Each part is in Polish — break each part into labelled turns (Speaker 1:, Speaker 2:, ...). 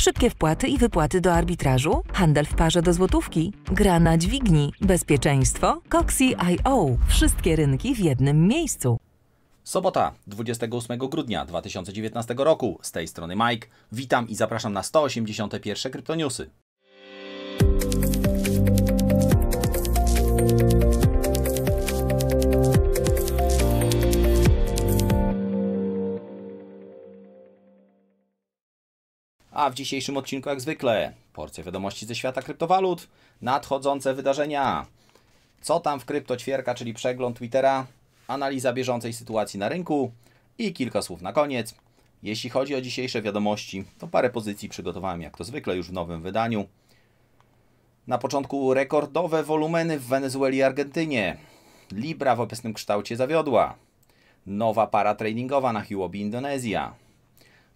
Speaker 1: Szybkie wpłaty i wypłaty do arbitrażu, handel w parze do złotówki, gra na dźwigni, bezpieczeństwo, Coxi.io. Wszystkie rynki w jednym miejscu. Sobota, 28 grudnia 2019 roku. Z tej strony Mike. Witam i zapraszam na 181 Kryptoniusy. A w dzisiejszym odcinku, jak zwykle, porcja wiadomości ze świata kryptowalut, nadchodzące wydarzenia, co tam w kryptoćwierka, czyli przegląd Twittera, analiza bieżącej sytuacji na rynku i kilka słów na koniec. Jeśli chodzi o dzisiejsze wiadomości, to parę pozycji przygotowałem jak to zwykle już w nowym wydaniu. Na początku rekordowe wolumeny w Wenezueli i Argentynie. Libra w obecnym kształcie zawiodła. Nowa para tradingowa na Huobi Indonezja.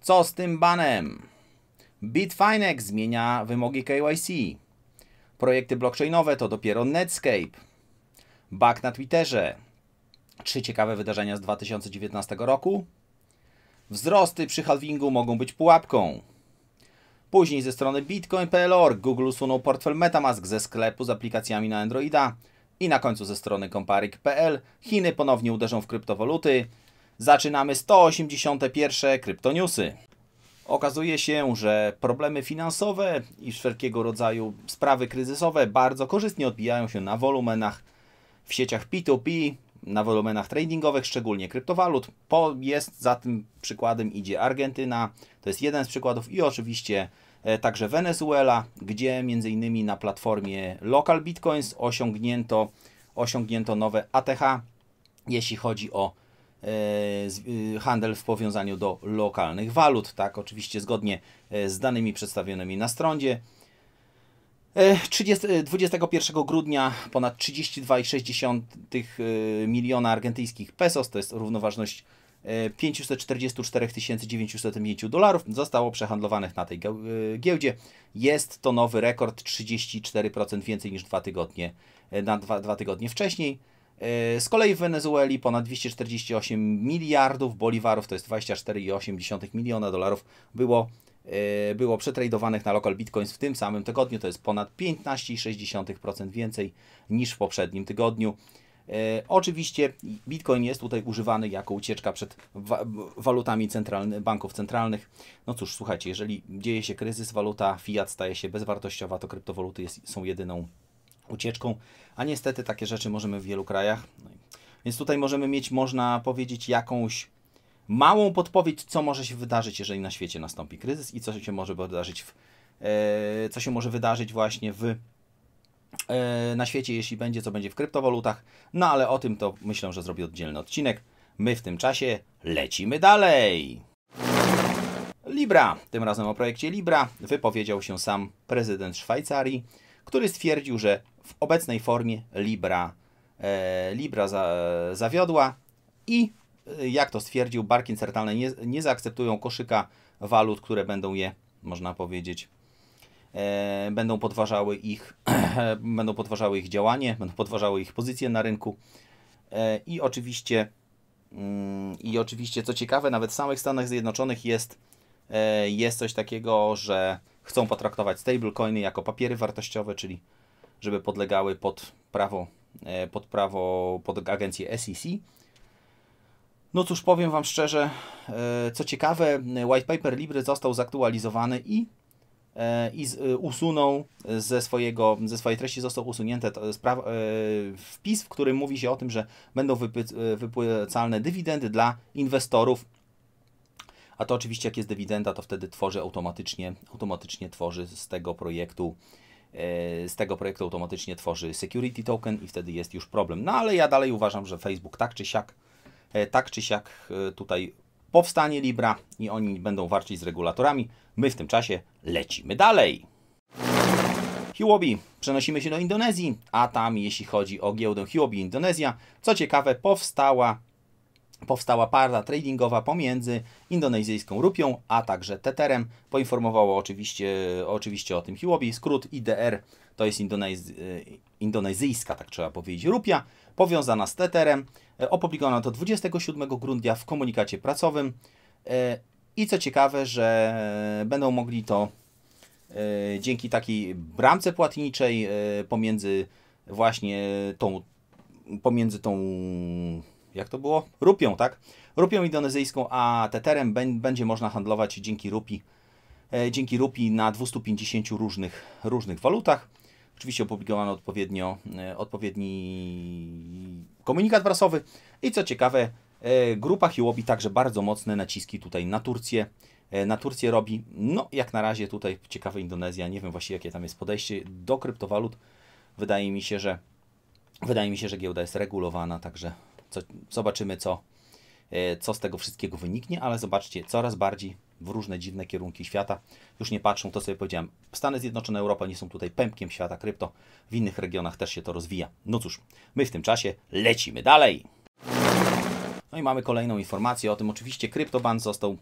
Speaker 1: Co z tym banem? Bitfinex zmienia wymogi KYC. Projekty blockchainowe to dopiero Netscape. Back na Twitterze. Trzy ciekawe wydarzenia z 2019 roku. Wzrosty przy halvingu mogą być pułapką. Później ze strony bitcoin.pl.org Google usunął portfel Metamask ze sklepu z aplikacjami na Androida. I na końcu ze strony comparik.pl Chiny ponownie uderzą w kryptowaluty. Zaczynamy 181 kryptoniusy. Okazuje się, że problemy finansowe i wszelkiego rodzaju sprawy kryzysowe bardzo korzystnie odbijają się na wolumenach w sieciach P2P, na wolumenach tradingowych, szczególnie kryptowalut. Po jest za tym przykładem idzie Argentyna, to jest jeden z przykładów i oczywiście e, także Wenezuela, gdzie między innymi na platformie Local Bitcoins osiągnięto, osiągnięto nowe ATH, jeśli chodzi o E, e, handel w powiązaniu do lokalnych walut, tak, oczywiście zgodnie e, z danymi przedstawionymi na stronie. 30, 21 grudnia ponad 32,6 miliona argentyńskich pesos, to jest równoważność 544 905 dolarów zostało przehandlowanych na tej giełdzie. Jest to nowy rekord, 34% więcej niż dwa tygodnie, na dwa, dwa tygodnie wcześniej. E, z kolei w Wenezueli ponad 248 miliardów boliwarów, to jest 24,8 miliona dolarów, było, e, było przetradowanych na lokal bitcoins w tym samym tygodniu. To jest ponad 15,6% więcej niż w poprzednim tygodniu. E, oczywiście Bitcoin jest tutaj używany jako ucieczka przed wa walutami centralny, banków centralnych. No cóż, słuchajcie, jeżeli dzieje się kryzys, waluta fiat staje się bezwartościowa, to kryptowaluty jest, są jedyną ucieczką a niestety takie rzeczy możemy w wielu krajach. No więc tutaj możemy mieć, można powiedzieć, jakąś małą podpowiedź, co może się wydarzyć, jeżeli na świecie nastąpi kryzys i co się może wydarzyć, w, e, co się może wydarzyć właśnie w, e, na świecie, jeśli będzie, co będzie w kryptowalutach. No ale o tym to myślę, że zrobię oddzielny odcinek. My w tym czasie lecimy dalej. Libra, tym razem o projekcie Libra, wypowiedział się sam prezydent Szwajcarii, który stwierdził, że w obecnej formie Libra, e, Libra za, zawiodła i e, jak to stwierdził, barki insertalne nie, nie zaakceptują koszyka walut, które będą je, można powiedzieć, e, będą podważały ich, będą podważały ich działanie, będą podważały ich pozycję na rynku. E, I oczywiście, mm, i oczywiście, co ciekawe, nawet w samych Stanach Zjednoczonych jest, e, jest coś takiego, że chcą potraktować stablecoiny jako papiery wartościowe, czyli żeby podlegały pod prawo, e, pod prawo, pod agencję SEC. No cóż, powiem Wam szczerze, e, co ciekawe, white paper Libre został zaktualizowany i, e, i usunął ze, swojego, ze swojej treści został usunięty wpis, w którym mówi się o tym, że będą wypłacalne dywidendy dla inwestorów. A to oczywiście jak jest dywidenda, to wtedy tworzy automatycznie, automatycznie tworzy z tego projektu E, z tego projektu automatycznie tworzy security token i wtedy jest już problem. No ale ja dalej uważam, że Facebook tak czy siak, e, tak czy siak e, tutaj powstanie Libra i oni będą walczyć z regulatorami. My w tym czasie lecimy dalej. Huobi. Przenosimy się do Indonezji, a tam jeśli chodzi o giełdę Huobi Indonezja, co ciekawe powstała powstała para tradingowa pomiędzy indonezyjską rupią, a także teterem. Poinformowało oczywiście, oczywiście o tym Hiłobi. Skrót IDR to jest indonez... E, indonezyjska, tak trzeba powiedzieć, rupia, powiązana z teterem. E, Opublikowano to 27 grudnia w komunikacie pracowym. E, I co ciekawe, że będą mogli to dzięki takiej bramce płatniczej pomiędzy właśnie tą pomiędzy tą jak to było? Rupią, tak? Rupią indonezyjską, a teterem będzie można handlować dzięki rupi, e, dzięki rupi na 250 różnych, różnych walutach. Oczywiście opublikowano odpowiednio, e, odpowiedni komunikat prasowy. I co ciekawe, e, grupa Hiłobi także bardzo mocne naciski tutaj na Turcję na Turcję robi. No, jak na razie tutaj ciekawe Indonezja, nie wiem właśnie jakie tam jest podejście do kryptowalut. Wydaje mi się, że wydaje mi się, że giełda jest regulowana, także co, zobaczymy, co, e, co z tego wszystkiego wyniknie, ale zobaczcie, coraz bardziej w różne dziwne kierunki świata. Już nie patrzą, to sobie powiedziałem, Stany Zjednoczone, Europa nie są tutaj pępkiem świata krypto, w innych regionach też się to rozwija. No cóż, my w tym czasie lecimy dalej. No i mamy kolejną informację o tym. Oczywiście kryptoban został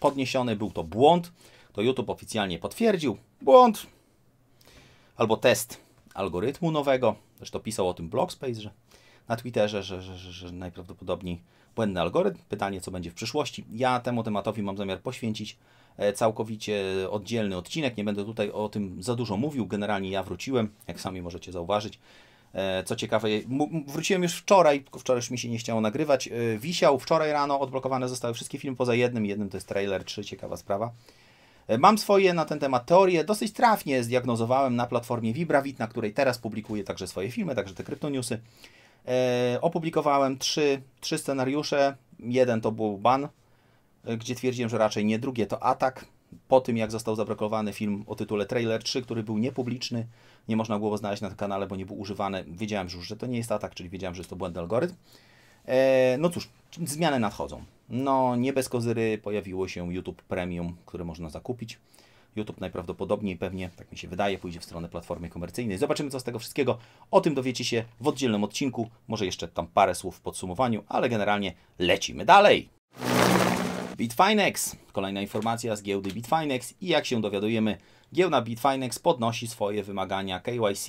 Speaker 1: podniesiony, był to błąd. To YouTube oficjalnie potwierdził. Błąd albo test algorytmu nowego. Zresztą pisał o tym Blogspace, że na Twitterze, że, że, że, że najprawdopodobniej błędny algorytm. Pytanie, co będzie w przyszłości. Ja temu tematowi mam zamiar poświęcić e, całkowicie oddzielny odcinek. Nie będę tutaj o tym za dużo mówił. Generalnie ja wróciłem, jak sami możecie zauważyć. E, co ciekawe, wróciłem już wczoraj, tylko wczoraj już mi się nie chciało nagrywać. E, wisiał wczoraj rano, odblokowane zostały wszystkie filmy poza jednym. Jednym to jest trailer 3, ciekawa sprawa. Mam swoje na ten temat teorie, dosyć trafnie zdiagnozowałem na platformie Vibravit, na której teraz publikuję także swoje filmy, także te kryptoniusy. E, opublikowałem trzy, trzy scenariusze. Jeden to był ban, e, gdzie twierdziłem, że raczej nie. Drugie to atak. Po tym, jak został zablokowany film o tytule Trailer 3, który był niepubliczny, nie można było znaleźć na kanale, bo nie był używany. Wiedziałem już, że to nie jest atak, czyli wiedziałem, że jest to błędny algorytm. E, no cóż, zmiany nadchodzą. No, nie bez kozyry pojawiło się YouTube Premium, które można zakupić. YouTube najprawdopodobniej pewnie, tak mi się wydaje, pójdzie w stronę platformy komercyjnej. Zobaczymy, co z tego wszystkiego. O tym dowiecie się w oddzielnym odcinku. Może jeszcze tam parę słów w podsumowaniu, ale generalnie lecimy dalej. Bitfinex. Kolejna informacja z giełdy Bitfinex i jak się dowiadujemy, giełda Bitfinex podnosi swoje wymagania KYC.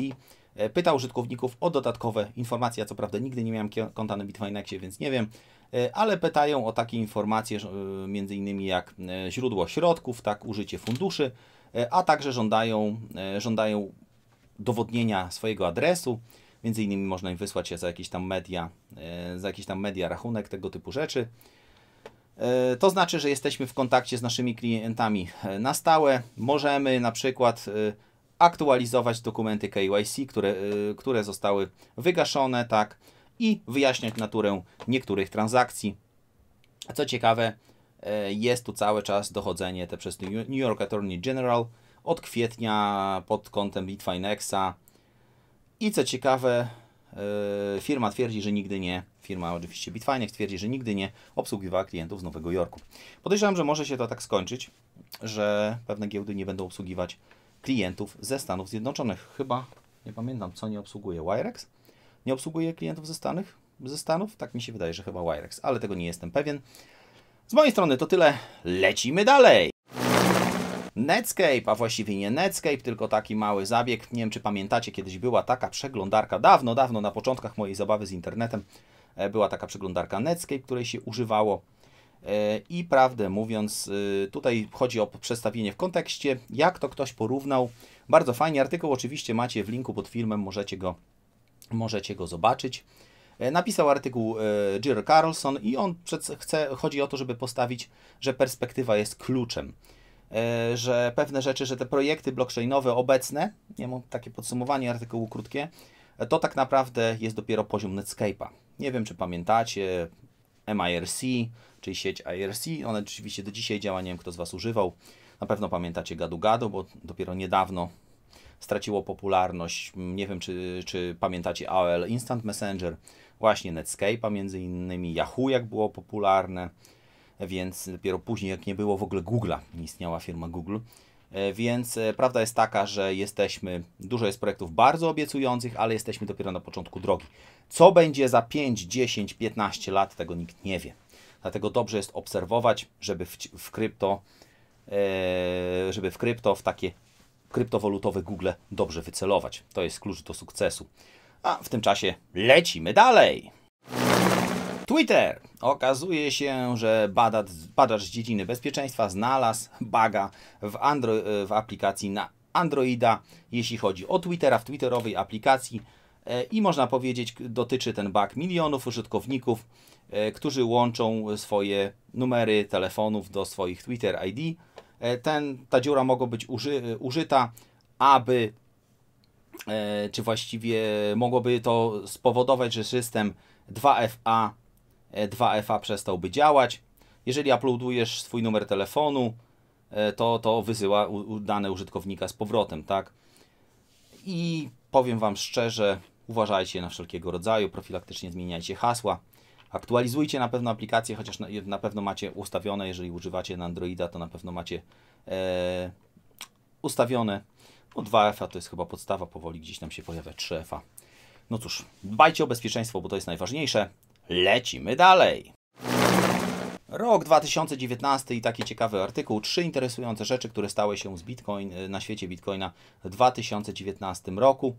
Speaker 1: E, pyta użytkowników o dodatkowe informacje. Ja co prawda nigdy nie miałem konta na Bitfinexie, więc nie wiem. E, ale pytają o takie informacje e, m.in. jak e, źródło środków, tak użycie funduszy, a także żądają, żądają dowodnienia swojego adresu. Między innymi można im wysłać się za jakieś tam media, za jakieś tam media rachunek, tego typu rzeczy. To znaczy, że jesteśmy w kontakcie z naszymi klientami na stałe. Możemy na przykład aktualizować dokumenty KYC, które, które zostały wygaszone, tak, i wyjaśniać naturę niektórych transakcji. Co ciekawe, e, jest tu cały czas dochodzenie te przez New York Attorney General od kwietnia pod kątem Bitfinexa. I co ciekawe, e, firma twierdzi, że nigdy nie, firma oczywiście Bitfinex twierdzi, że nigdy nie obsługiwała klientów z Nowego Jorku. Podejrzewam, że może się to tak skończyć, że pewne giełdy nie będą obsługiwać klientów ze Stanów Zjednoczonych. Chyba, nie pamiętam, co nie obsługuje Wirex? Y nie obsługuje klientów ze Stanów? Ze Stanów? Tak mi się wydaje, że chyba Wirex, ale tego nie jestem pewien. Z mojej strony to tyle. Lecimy dalej! Netscape, a właściwie nie Netscape, tylko taki mały zabieg. Nie wiem, czy pamiętacie, kiedyś była taka przeglądarka, dawno, dawno, na początkach mojej zabawy z internetem, e, była taka przeglądarka Netscape, której się używało. E, I prawdę mówiąc, e, tutaj chodzi o przedstawienie w kontekście, jak to ktoś porównał. Bardzo fajny artykuł, oczywiście macie w linku pod filmem, możecie go Możecie go zobaczyć. E, napisał artykuł e, Jill Carlson i on chce, chodzi o to, żeby postawić, że perspektywa jest kluczem. E, że pewne rzeczy, że te projekty blockchainowe obecne, nie mam takie podsumowanie artykułu krótkie, to tak naprawdę jest dopiero poziom Netscape'a. Nie wiem, czy pamiętacie MIRC, czyli sieć IRC. One rzeczywiście do dzisiaj działa, nie wiem, kto z Was używał. Na pewno pamiętacie gadu-gadu, bo dopiero niedawno straciło popularność. Nie wiem, czy, czy pamiętacie AOL Instant Messenger, właśnie Netscape'a między innymi, Yahoo jak było popularne, więc dopiero później jak nie było w ogóle Google'a, nie istniała firma Google. E, więc e, prawda jest taka, że jesteśmy, dużo jest projektów bardzo obiecujących, ale jesteśmy dopiero na początku drogi. Co będzie za 5, 10, 15 lat, tego nikt nie wie. Dlatego dobrze jest obserwować, żeby w, w krypto, e, żeby w krypto, w takie kryptowalutowe Google dobrze wycelować. To jest klucz do sukcesu. A w tym czasie lecimy dalej. Twitter. Okazuje się, że badacz, badacz z dziedziny bezpieczeństwa znalazł baga w, Andro, w aplikacji na Androida, jeśli chodzi o Twittera, w Twitterowej aplikacji. E, I można powiedzieć, dotyczy ten bug milionów użytkowników, e, którzy łączą swoje numery telefonów do swoich Twitter ID E, ten, ta dziura mogła być uży, e, użyta, aby e, czy właściwie mogłoby to spowodować, że system 2FA 2FA przestałby działać. Jeżeli uploadujesz swój numer telefonu, to, to wysyła dane użytkownika z powrotem, tak? I powiem Wam szczerze, uważajcie na wszelkiego rodzaju, profilaktycznie zmieniajcie hasła. Aktualizujcie na pewno aplikację, chociaż na, na pewno macie ustawione, jeżeli używacie na Androida, to na pewno macie e, ustawione. No 2FA to jest chyba podstawa, powoli gdzieś tam się pojawia 3FA. No cóż, dbajcie o bezpieczeństwo, bo to jest najważniejsze. Lecimy dalej! Rok 2019 i taki ciekawy artykuł. Trzy interesujące rzeczy, które stały się z Bitcoin e, na świecie Bitcoina w 2019 roku.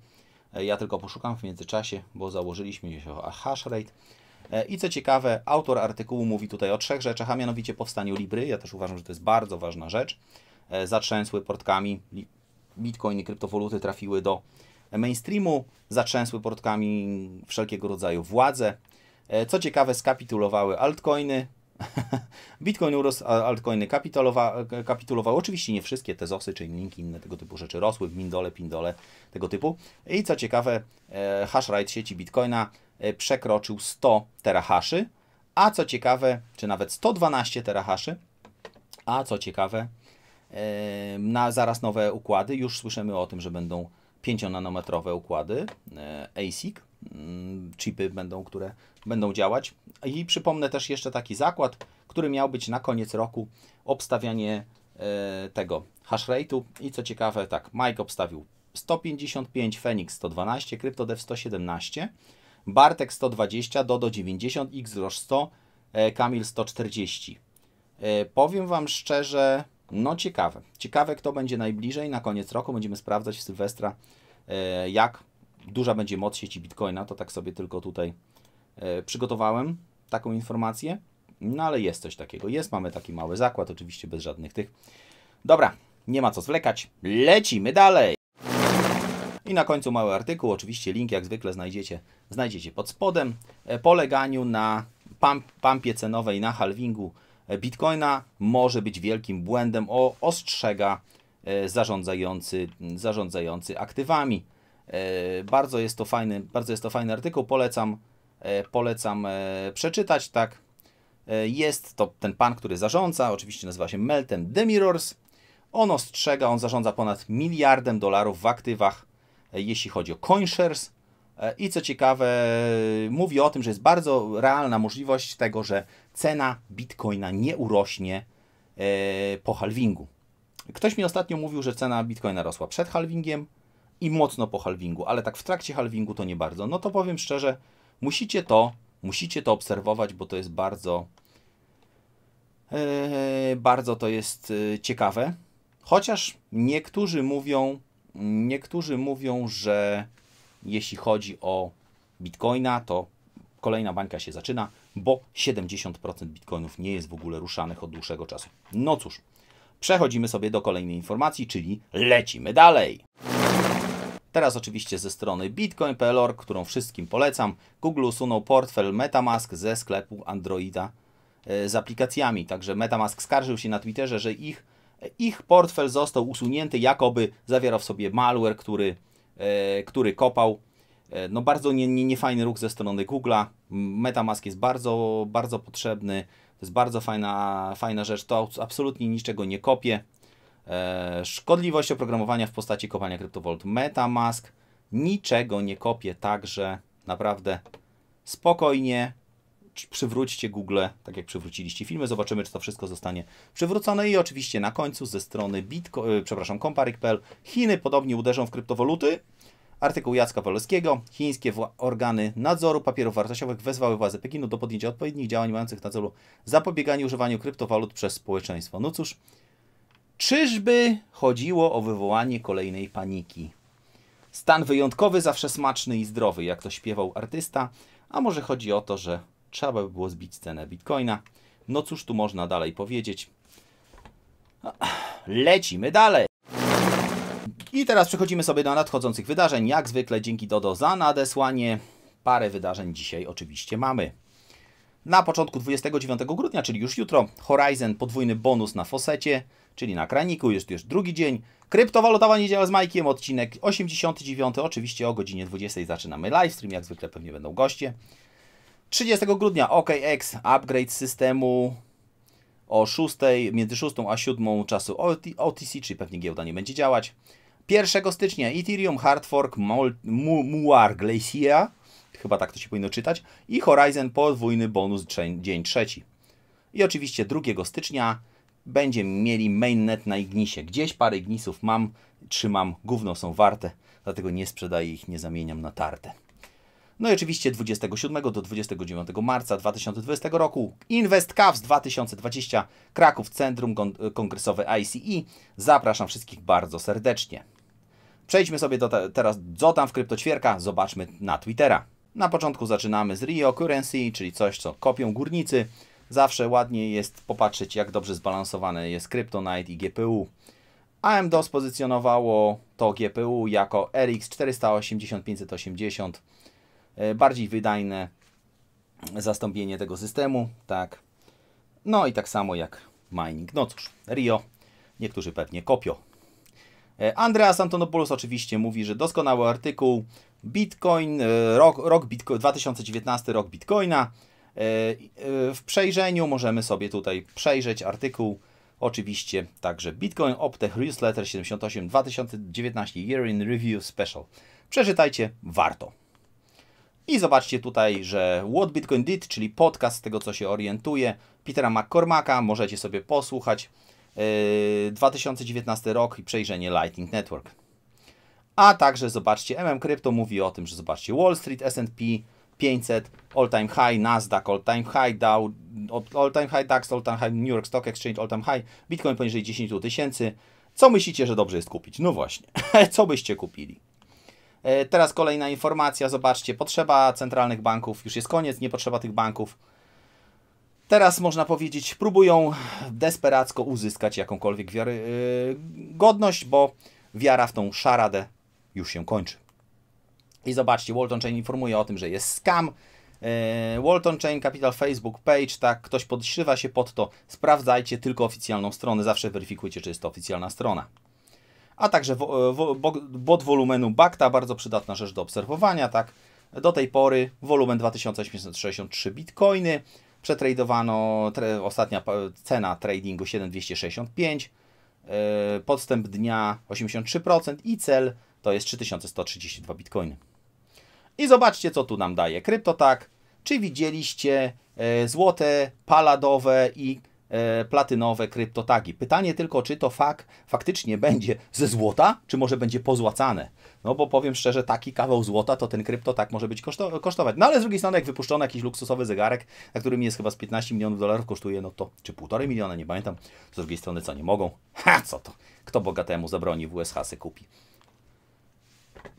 Speaker 1: E, ja tylko poszukam w międzyczasie, bo założyliśmy się rate. E, I co ciekawe, autor artykułu mówi tutaj o trzech rzeczach, a mianowicie powstaniu Libry. Ja też uważam, że to jest bardzo ważna rzecz. E, zatrzęsły portkami Bitcoin i kryptowaluty trafiły do mainstreamu, zatrzęsły portkami wszelkiego rodzaju władze. E, co ciekawe, skapitulowały altcoiny. Bitcoin urosł, altcoiny kapitulowa, kapitulowały. Oczywiście nie wszystkie, te ZOSy czy linki, inne tego typu rzeczy rosły, w Mindole, Pindole, tego typu. I co ciekawe, hashrate sieci Bitcoina E, przekroczył 100 terahaszy, a co ciekawe, czy nawet 112 terahaszy, a co ciekawe, e, na zaraz nowe układy, już słyszymy o tym, że będą 5-nanometrowe układy e, ASIC, mm, chipy będą, które będą działać. I przypomnę też jeszcze taki zakład, który miał być na koniec roku obstawianie tego hash rate'u i co ciekawe, tak, Mike obstawił 155, Phoenix 112, CryptoDev 117, Bartek 120, Dodo 90, Xrosz 100, Kamil 140. E, powiem Wam szczerze, no ciekawe. Ciekawe, kto będzie najbliżej. Na koniec roku będziemy sprawdzać w Sylwestra, e, jak duża będzie moc sieci Bitcoina. To tak sobie tylko tutaj e, przygotowałem taką informację. No ale jest coś takiego. Jest, mamy taki mały zakład, oczywiście bez żadnych tych. Dobra, nie ma co zwlekać. Lecimy dalej. I na końcu mały artykuł, oczywiście link jak zwykle znajdziecie, znajdziecie pod spodem. E, poleganiu na pump, pumpie cenowej, na halvingu bitcoina może być wielkim błędem, o, ostrzega e, zarządzający, zarządzający aktywami. E, bardzo jest, to fajny, bardzo jest to fajny artykuł, polecam, polecam przeczytać, tak. Jest to ten pan, który zarządza, oczywiście nazywa się Meltem Demirors. On ostrzega, on zarządza ponad miliardem dolarów w aktywach E, jeśli chodzi o coinshares. E, I co ciekawe, mówi o tym, że jest bardzo realna możliwość tego, że cena bitcoina nie urośnie e, po halvingu. Ktoś mi ostatnio mówił, że cena bitcoina rosła przed halvingiem i mocno po halvingu, ale tak w trakcie halvingu to nie bardzo. No to powiem szczerze, musicie to, musicie to obserwować, bo to jest bardzo, bardzo to jest ciekawe. Chociaż niektórzy mówią, Niektórzy mówią, że jeśli chodzi o bitcoina, to kolejna bańka się zaczyna, bo 70% bitcoinów nie jest w ogóle ruszanych od dłuższego czasu. No cóż, przechodzimy sobie do kolejnej informacji, czyli lecimy dalej. Teraz oczywiście ze strony bitcoin.pl, którą wszystkim polecam, Google usunął portfel MetaMask ze sklepu Androida e, z aplikacjami. Także MetaMask skarżył się na Twitterze, że ich ich portfel został usunięty, jakoby zawierał w sobie malware, który, e, który kopał. E, no bardzo nie, nie, niefajny ruch ze strony Google'a. Metamask jest bardzo, bardzo potrzebny. To jest bardzo fajna, fajna rzecz. To absolutnie niczego nie kopie. E, szkodliwość oprogramowania w postaci kopania kryptowolt Metamask niczego nie kopie, także naprawdę spokojnie przywróćcie Google, tak jak przywróciliście filmy, zobaczymy, czy to wszystko zostanie przywrócone i oczywiście na końcu ze strony Bitco, e, przepraszam, Comparik.pl Chiny podobnie uderzą w kryptowoluty. Artykuł Jacka Wolskiego. Chińskie organy nadzoru papierów wartościowych wezwały władze Pekinu do podjęcia odpowiednich działań mających na celu zapobieganie używaniu kryptowalut przez społeczeństwo. No cóż, czyżby chodziło o wywołanie kolejnej paniki? Stan wyjątkowy, zawsze smaczny i zdrowy, jak to śpiewał artysta, a może chodzi o to, że trzeba by było zbić cenę Bitcoina. No cóż tu można dalej powiedzieć? Lecimy dalej! I teraz przechodzimy sobie do nadchodzących wydarzeń. Jak zwykle dzięki Dodo za nadesłanie. Parę wydarzeń dzisiaj oczywiście mamy. Na początku 29 grudnia, czyli już jutro, Horizon podwójny bonus na fosecie, czyli na kraniku, jest już drugi dzień. Kryptowalutowa niedziela z Majkiem, odcinek 89, oczywiście o godzinie 20 zaczynamy livestream, jak zwykle pewnie będą goście. 30 grudnia OKX, upgrade systemu o 6, między 6 a 7 czasu OTC, czyli pewnie giełda nie będzie działać. 1 stycznia Ethereum, Hard Fork, Muar, Glacier, chyba tak to się powinno czytać, i Horizon podwójny bonus dzień trzeci. I oczywiście 2 stycznia będziemy mieli mainnet na Ignisie. Gdzieś parę Ignisów mam, trzymam, gówno są warte, dlatego nie sprzedaję ich, nie zamieniam na tartę. No i oczywiście 27 do 29 marca 2020 roku Invest Cavs 2020 Kraków Centrum Kongresowe ICE. Zapraszam wszystkich bardzo serdecznie. Przejdźmy sobie do te, teraz co tam w kryptoćwierka, zobaczmy na Twittera. Na początku zaczynamy z Rio Currency, czyli coś co kopią górnicy. Zawsze ładnie jest popatrzeć jak dobrze zbalansowane jest Kryptonite i GPU. AMD spozycjonowało to GPU jako RX 480 580 E, bardziej wydajne zastąpienie tego systemu, tak. No i tak samo jak mining. No cóż, Rio, niektórzy pewnie kopio. E, Andreas Antonopoulos oczywiście mówi, że doskonały artykuł Bitcoin, e, rok, rok Bitco 2019 rok Bitcoina. W przejrzeniu możemy sobie tutaj przejrzeć artykuł Oczywiście także Bitcoin Optech Newsletter 78 2019 Year in Review Special. Przeczytajcie, warto. I zobaczcie tutaj, że What Bitcoin Did, czyli podcast z tego co się orientuje, Petera McCormacka, możecie sobie posłuchać. Yy, 2019 rok i przejrzenie Lightning Network. A także zobaczcie, MM Crypto mówi o tym, że zobaczcie Wall Street, S&P 500, All Time High, Nasdaq, All Time High, Dow, All Time High DAX, All Time High New York Stock Exchange, All Time High, Bitcoin poniżej 10 tysięcy. Co myślicie, że dobrze jest kupić? No właśnie, co byście kupili? E, teraz kolejna informacja, zobaczcie, potrzeba centralnych banków, już jest koniec, nie potrzeba tych banków. Teraz można powiedzieć, próbują desperacko uzyskać jakąkolwiek wiarygodność, e, bo wiara w tą szaradę już się kończy. I zobaczcie, Walton Chain informuje o tym, że jest scam. E, Walton Chain Capital Facebook Page, tak, ktoś podszywa się pod to. Sprawdzajcie tylko oficjalną stronę, zawsze weryfikujcie, czy jest to oficjalna strona a także e, bot wolumenu Bakta, bardzo przydatna rzecz do obserwowania, tak? Do tej pory wolumen 2863 bitcoiny, przetradowano, tre, ostatnia cena tradingu 7265, yy, e, podstęp dnia 83% i cel to jest 3132 bitcoiny. I zobaczcie, co tu nam daje CryptoTag. Czy widzieliście yy, złote, paladowe i E, platynowe kryptotagi. Pytanie tylko, czy to fak, faktycznie będzie ze złota, czy może będzie pozłacane. No bo powiem szczerze, taki kawał złota to ten kryptotag może być koszto, kosztować. No ale z drugiej strony, jak wypuszczono jakiś luksusowy zegarek, na którym jest chyba z 15 milionów dolarów kosztuje, no to czy półtorej miliona, nie pamiętam. Z drugiej strony, co nie mogą? Ha, co to? Kto bogatemu zabroni, W USH se kupi.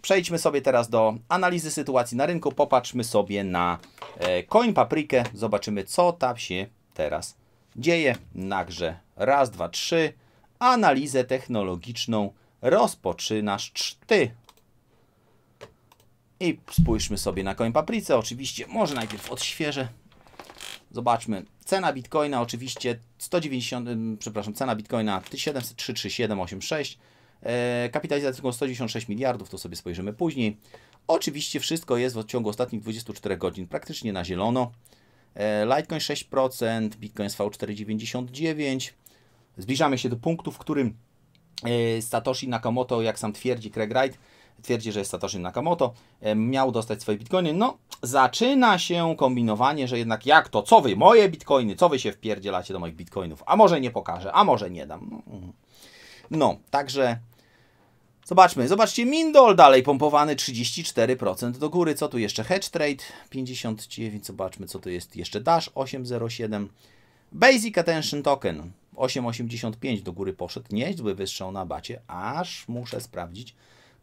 Speaker 1: Przejdźmy sobie teraz do analizy sytuacji na rynku. Popatrzmy sobie na e, coin paprykę. Zobaczymy, co tam się teraz dzieje na grze. Raz, dwa, trzy. Analizę technologiczną rozpoczynasz ty. I spójrzmy sobie na coin papricę. Oczywiście, może najpierw odświeżę. Zobaczmy. Cena bitcoina oczywiście 190, przepraszam, cena bitcoina 1733,786. E, kapitalizacja tylko 196 miliardów, to sobie spojrzymy później. Oczywiście wszystko jest w ciągu ostatnich 24 godzin praktycznie na zielono. E, Litecoin 6%, Bitcoin SV499. Zbliżamy się do punktu, w którym e, Satoshi Nakamoto, jak sam twierdzi Craig Wright, twierdzi, że jest Satoshi Nakamoto, e, miał dostać swoje bitcoiny. No, zaczyna się kombinowanie, że jednak jak to, co wy, moje bitcoiny, co wy się wpierdzielacie do moich bitcoinów? A może nie pokażę, a może nie dam. Mm. No, także Zobaczmy, zobaczcie, Mindol dalej pompowany 34% do góry. Co tu jeszcze? Hedge Trade 59, zobaczmy co to jest jeszcze. Dash 807, Basic Attention Token 8,85 do góry poszedł. Niezły wystrzał na bacie, aż muszę sprawdzić.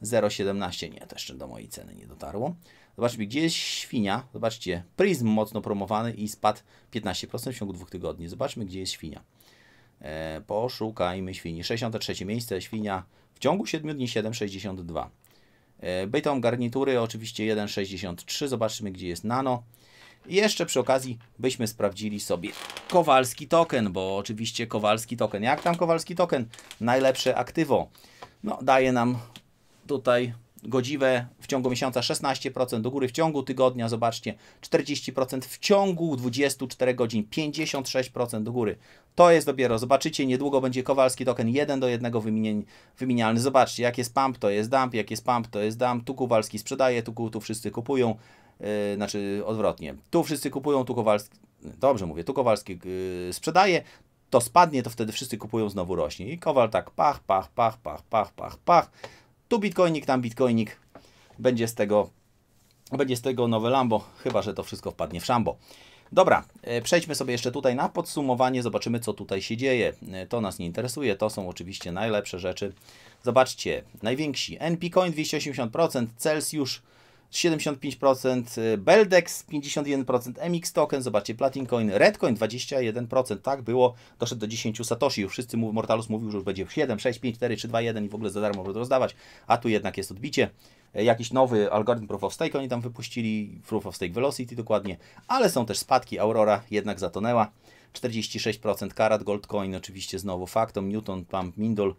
Speaker 1: 0,17, nie, to jeszcze do mojej ceny nie dotarło. Zobaczmy, gdzie jest świnia. Zobaczcie, Prism mocno promowany i spadł 15% w ciągu dwóch tygodni. Zobaczmy, gdzie jest świnia. E, poszukajmy świni. 63 miejsce, świnia w ciągu 7 dni 7,62. E, bytom garnitury oczywiście 1,63. Zobaczymy, gdzie jest nano. I jeszcze przy okazji byśmy sprawdzili sobie Kowalski Token, bo oczywiście Kowalski Token. Jak tam Kowalski Token? Najlepsze aktywo. No, daje nam tutaj godziwe w ciągu miesiąca 16%, do góry w ciągu tygodnia, zobaczcie, 40%, w ciągu 24 godzin 56% do góry. To jest dopiero, zobaczycie, niedługo będzie Kowalski token 1 do 1 wymieni wymienialny. Zobaczcie, jak jest pump, to jest dump, jak jest pump, to jest dump, tu Kowalski sprzedaje, tu, tu wszyscy kupują, yy, znaczy odwrotnie, tu wszyscy kupują, tu Kowalski, dobrze mówię, tu Kowalski yy, sprzedaje, to spadnie, to wtedy wszyscy kupują, znowu rośnie. I Kowal tak pach, pach, pach, pach, pach, pach, pach. Tu bitcoinik, tam bitcoinik. Będzie z tego, będzie z tego nowe Lambo, chyba że to wszystko wpadnie w szambo. Dobra, e, przejdźmy sobie jeszcze tutaj na podsumowanie, zobaczymy co tutaj się dzieje. E, to nas nie interesuje, to są oczywiście najlepsze rzeczy. Zobaczcie, najwięksi NP Coin 280%, Celsius 75%, y, Beldex 51%, MX Token, zobaczcie, Platin Coin, Redcoin 21%, tak było, doszedł do 10 Satoshi, już wszyscy, Mortalus mówił, że już będzie 7, 6, 5, 4, 3, 2, 1 i w ogóle za darmo może rozdawać, a tu jednak jest odbicie. E, jakiś nowy algorytm Proof of Stake oni tam wypuścili, Proof of Stake Velocity dokładnie, ale są też spadki, Aurora jednak zatonęła, 46% Karat, Goldcoin oczywiście znowu faktom Newton, Pump, Mindol,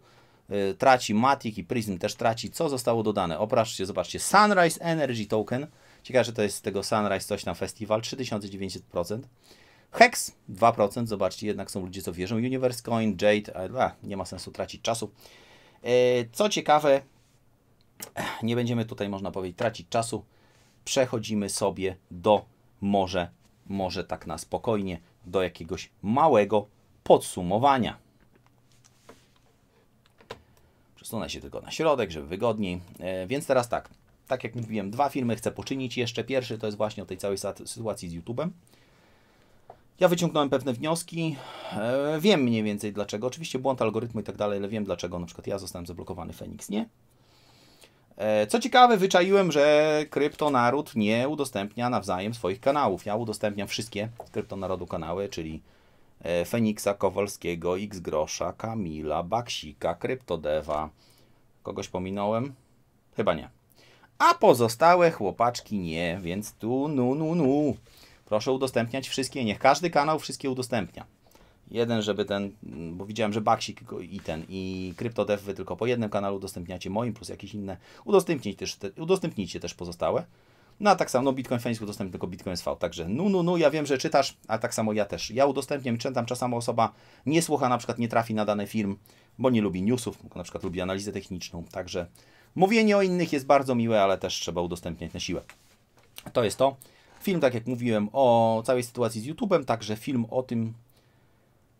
Speaker 1: E, traci, Matic i Prism też traci. Co zostało dodane? Opraszcie, zobaczcie. Sunrise Energy Token. Ciekawe, że to jest z tego Sunrise coś tam festiwal. 3900%. Hex 2%. Zobaczcie, jednak są ludzie, co wierzą. Universe Coin, Jade. A, nie ma sensu tracić czasu. E, co ciekawe, nie będziemy tutaj, można powiedzieć, tracić czasu. Przechodzimy sobie do może, może tak na spokojnie, do jakiegoś małego podsumowania. Przesunę się tylko na środek, żeby wygodniej. E, więc teraz tak, tak jak mówiłem, dwa filmy chcę poczynić. Jeszcze pierwszy to jest właśnie o tej całej sytuacji z YouTube'em. Ja wyciągnąłem pewne wnioski, e, wiem mniej więcej dlaczego. Oczywiście błąd algorytmu i tak dalej, ale wiem dlaczego. Na przykład ja zostałem zablokowany, Fenix nie. E, co ciekawe, wyczaiłem, że kryptonaród nie udostępnia nawzajem swoich kanałów. Ja udostępniam wszystkie kryptonarodu kanały, czyli E, Feniksa Kowalskiego, X Grosza, Kamila, Baksika, Kryptodewa. Kogoś pominąłem? Chyba nie. A pozostałe chłopaczki nie, więc tu nu nu nu. Proszę udostępniać wszystkie, niech każdy kanał wszystkie udostępnia. Jeden, żeby ten, bo widziałem, że Baksik i ten, i CryptoDev wy tylko po jednym kanalu udostępniacie, moim plus jakieś inne. Udostępnijcie też, udostępnijcie też pozostałe. No a tak samo, no Bitcoin Fenix udostępnił tylko Bitcoin SV, także nu, nu, nu, ja wiem, że czytasz, a tak samo ja też. Ja udostępniam, czytam, czasami osoba nie słucha, na przykład nie trafi na dany film, bo nie lubi newsów, na przykład lubi analizę techniczną, także mówienie o innych jest bardzo miłe, ale też trzeba udostępniać na siłę. To jest to. Film, tak jak mówiłem, o całej sytuacji z YouTube'em, także film o tym,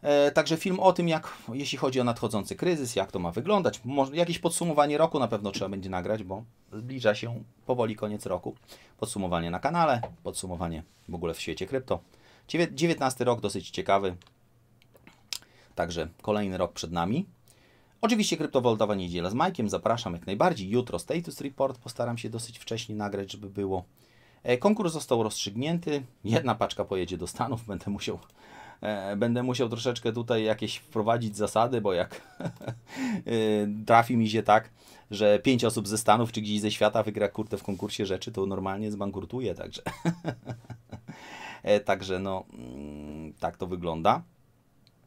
Speaker 1: E, także film o tym, jak jeśli chodzi o nadchodzący kryzys, jak to ma wyglądać. Może, jakieś podsumowanie roku na pewno trzeba będzie nagrać, bo zbliża się powoli koniec roku. Podsumowanie na kanale, podsumowanie w ogóle w świecie krypto. 19 rok dosyć ciekawy. Także kolejny rok przed nami. Oczywiście kryptowalutowa niedziela z Majkiem, zapraszam jak najbardziej. Jutro status report postaram się dosyć wcześnie nagrać, żeby było. E, konkurs został rozstrzygnięty. Jedna paczka pojedzie do Stanów, będę musiał E, będę musiał troszeczkę tutaj jakieś wprowadzić zasady, bo jak e, trafi mi się tak, że pięć osób ze Stanów czy gdzieś ze świata wygra kurtę w konkursie rzeczy, to normalnie zbankrutuje, także. E, także no, mm, tak to wygląda.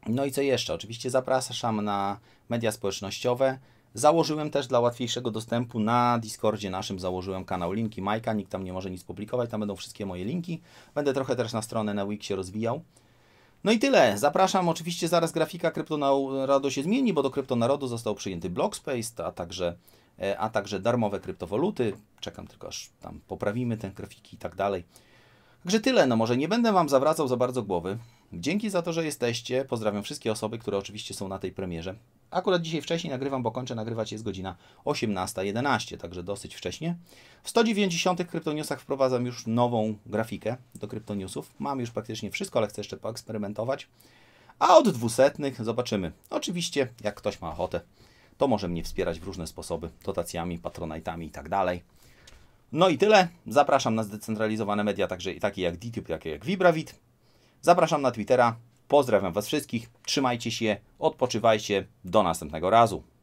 Speaker 1: No i co jeszcze? Oczywiście zapraszam na media społecznościowe. Założyłem też dla łatwiejszego dostępu na Discordzie naszym, założyłem kanał Linki Majka, nikt tam nie może nic publikować, tam będą wszystkie moje linki. Będę trochę też na stronę na Wik się rozwijał. No i tyle. Zapraszam. Oczywiście zaraz grafika Kryptonarodu się zmieni, bo do Kryptonarodu został przyjęty Blockspace, a także, e, a także darmowe kryptowoluty. Czekam tylko aż tam poprawimy te grafiki i tak dalej. Także tyle. No może nie będę Wam zawracał za bardzo głowy. Dzięki za to, że jesteście. Pozdrawiam wszystkie osoby, które oczywiście są na tej premierze. Akurat dzisiaj wcześniej nagrywam, bo kończę nagrywać jest godzina 18.11, także dosyć wcześnie. W 190 kryptoniusach wprowadzam już nową grafikę do kryptoniusów. Mam już praktycznie wszystko, ale chcę jeszcze poeksperymentować. A od 200 zobaczymy. Oczywiście, jak ktoś ma ochotę, to może mnie wspierać w różne sposoby, dotacjami, patronajtami i tak dalej. No i tyle. Zapraszam na zdecentralizowane media, także takie jak DTube, takie jak VibraVid. Zapraszam na Twittera, Pozdrawiam Was wszystkich, trzymajcie się, odpoczywajcie, do następnego razu.